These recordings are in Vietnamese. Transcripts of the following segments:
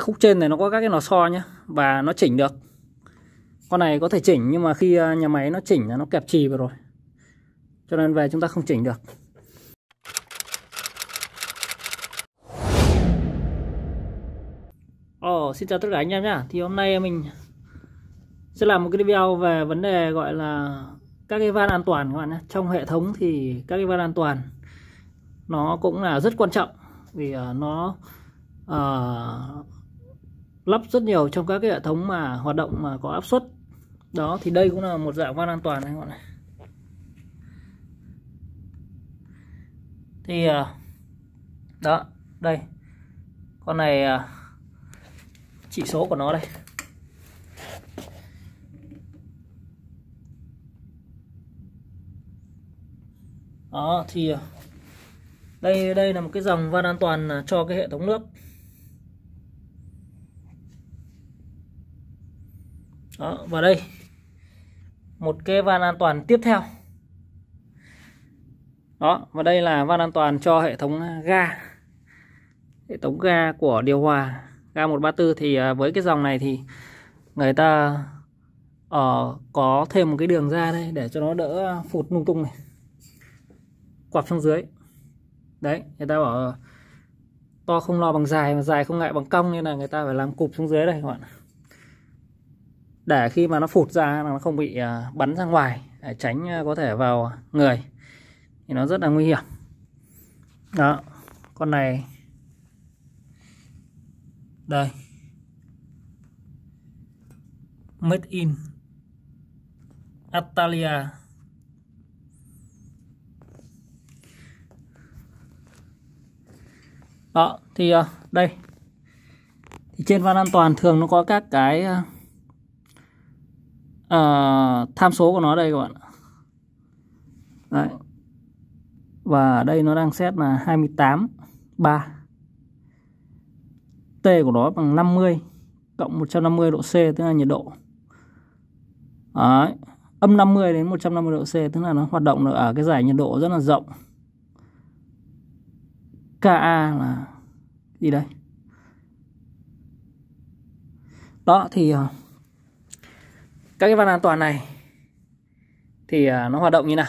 khúc trên này nó có các cái lò xo nhá và nó chỉnh được con này có thể chỉnh nhưng mà khi à, nhà máy nó chỉnh là nó kẹp trì vào rồi cho nên về chúng ta không chỉnh được Ồ, oh, xin chào tất cả anh em nhá thì hôm nay mình sẽ làm một cái video về vấn đề gọi là các cái van an toàn các bạn nhé trong hệ thống thì các cái van an toàn nó cũng là rất quan trọng vì à, nó uh, lắp rất nhiều trong các cái hệ thống mà hoạt động mà có áp suất đó thì đây cũng là một dạng van an toàn này các bạn này thì ờ, đó đây con này ờ, chỉ số của nó đây đó thì ờ, đây đây là một cái dòng van an toàn cho cái hệ thống nước Đó, và đây một cái van an toàn tiếp theo đó và đây là van an toàn cho hệ thống à, ga hệ thống ga của điều hòa ga 134 thì à, với cái dòng này thì người ta uh, có thêm một cái đường ra đây để cho nó đỡ à, phụt lung tung này quặp xuống dưới đấy người ta bảo ờ, to không lo bằng dài mà dài không ngại bằng cong nên là người ta phải làm cụp xuống dưới đây các bạn để khi mà nó phụt ra nó không bị à, bắn ra ngoài để tránh à, có thể vào người thì nó rất là nguy hiểm đó con này đây made in Atalia đó thì à, đây thì trên van an toàn thường nó có các cái uh, tham số của nó đây các bạn Đấy. và ở đây nó đang xét là 28 3 T của nó bằng 50 cộng 150 độ C tức là nhiệt độ Đấy. âm 50 đến 150 độ C tức là nó hoạt động ở cái giải nhiệt độ rất là rộng KA là gì đây đó thì ờ, các cái van an toàn này thì à, nó hoạt động như nào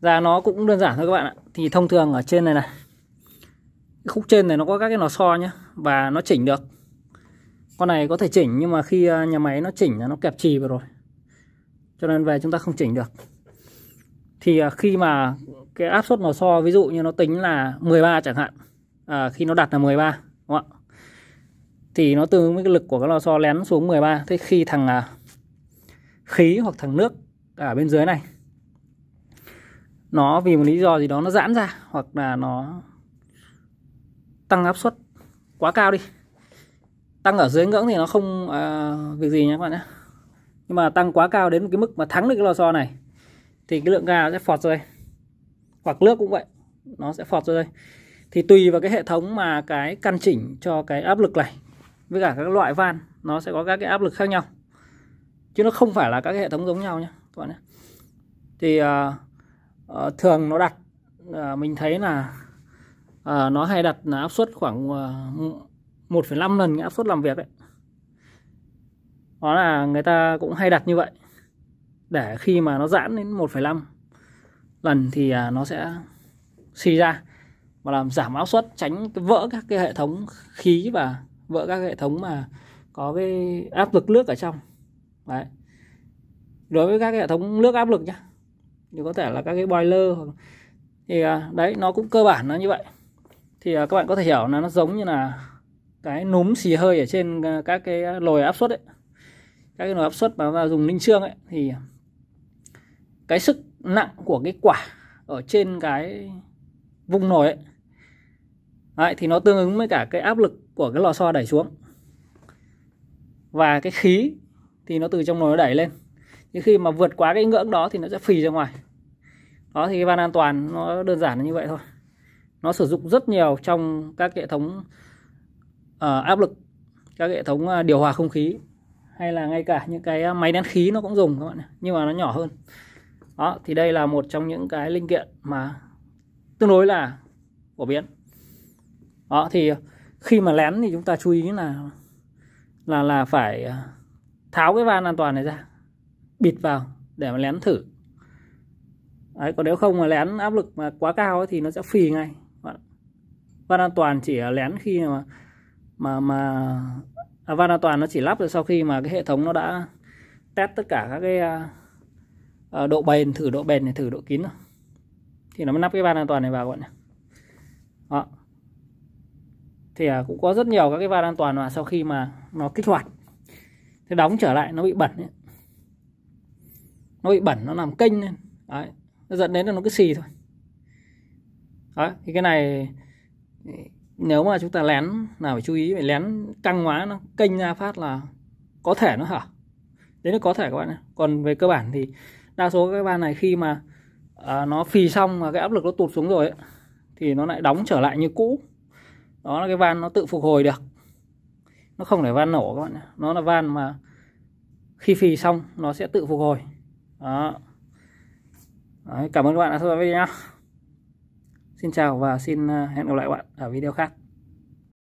ra nó cũng đơn giản thôi các bạn ạ thì thông thường ở trên này này khúc trên này nó có các cái lò xo nhá và nó chỉnh được con này có thể chỉnh nhưng mà khi à, nhà máy nó chỉnh là nó kẹp trì vào rồi cho nên về chúng ta không chỉnh được thì à, khi mà cái áp suất lò xo ví dụ như nó tính là 13 chẳng hạn à, khi nó đặt là 13 đúng không ạ thì nó tương ứng với cái lực của cái lò xo lén xuống 13 thế khi thằng khí hoặc thằng nước ở bên dưới này nó vì một lý do gì đó nó giãn ra hoặc là nó tăng áp suất quá cao đi tăng ở dưới ngưỡng thì nó không à, việc gì nhé các bạn nhé nhưng mà tăng quá cao đến cái mức mà thắng được cái lò xo này thì cái lượng ga sẽ phọt rồi đây. hoặc nước cũng vậy nó sẽ phọt rồi đây thì tùy vào cái hệ thống mà cái căn chỉnh cho cái áp lực này với cả các loại van nó sẽ có các cái áp lực khác nhau chứ nó không phải là các hệ thống giống nhau nhé các bạn nhé thì uh, uh, thường nó đặt uh, mình thấy là uh, nó hay đặt là áp suất khoảng uh, 1,5 lần cái áp suất làm việc đấy đó là người ta cũng hay đặt như vậy để khi mà nó giãn đến 1,5 lần thì nó sẽ xì ra và làm giảm áp suất tránh vỡ các cái hệ thống khí và vỡ các hệ thống mà có cái áp lực nước ở trong đấy đối với các hệ thống nước áp lực nhá thì có thể là các cái boiler hoặc thì à, đấy nó cũng cơ bản nó như vậy thì à, các bạn có thể hiểu là nó giống như là cái núm xì hơi ở trên à, các cái lồi áp suất ấy các cái lồi áp suất mà chúng ta dùng linh xương ấy thì cái sức nặng của cái quả ở trên cái vùng nồi ấy Đấy, thì nó tương ứng với cả cái áp lực của cái lò xo đẩy xuống và cái khí thì nó từ trong nồi nó đẩy lên nhưng khi mà vượt quá cái ngưỡng đó thì nó sẽ phì ra ngoài đó thì cái van an toàn nó đơn giản là như vậy thôi nó sử dụng rất nhiều trong các hệ thống uh, áp lực các hệ thống uh, điều hòa không khí hay là ngay cả những cái ờ, máy nén khí nó cũng dùng các bạn nhưng mà nó nhỏ hơn đó thì đây là một trong những cái linh kiện mà tương đối là phổ biến đó thì khi mà lén thì chúng ta chú ý là là là phải tháo cái van an toàn này ra bịt vào để mà lén thử Đấy, còn nếu không mà lén áp lực mà quá cao ấy, thì nó sẽ phì ngay vâng van an toàn chỉ lén khi mà mà mà à, van an toàn nó chỉ lắp được sau khi mà cái hệ thống nó đã test tất cả các cái à, độ bền thử độ bền này thử độ kín thì nó mới lắp cái van an toàn này vào các bạn đó thì à, cũng có rất nhiều các cái van an toàn mà sau khi mà nó kích hoạt thế đóng trở lại nó bị bẩn ấy. nó bị bẩn nó làm kênh lên đấy nó dẫn đến là nó cứ xì thôi đấy thì cái này nếu mà chúng ta lén là phải chú ý phải lén căng hóa nó kênh ra phát là có thể nó hở đấy nó có thể các bạn nhé còn về cơ bản thì đa số cái van này khi mà à, nó phì xong và cái áp lực nó tụt xuống rồi ấy, thì nó lại đóng trở lại như cũ đó là cái van nó tự phục hồi được nó không để van nổ các bạn nhé nó là van mà khi phì xong nó sẽ tự phục hồi đó Đấy, cảm ơn các bạn đã theo dõi video nhé xin chào và xin ờ, hẹn gặp lại các bạn ở video khác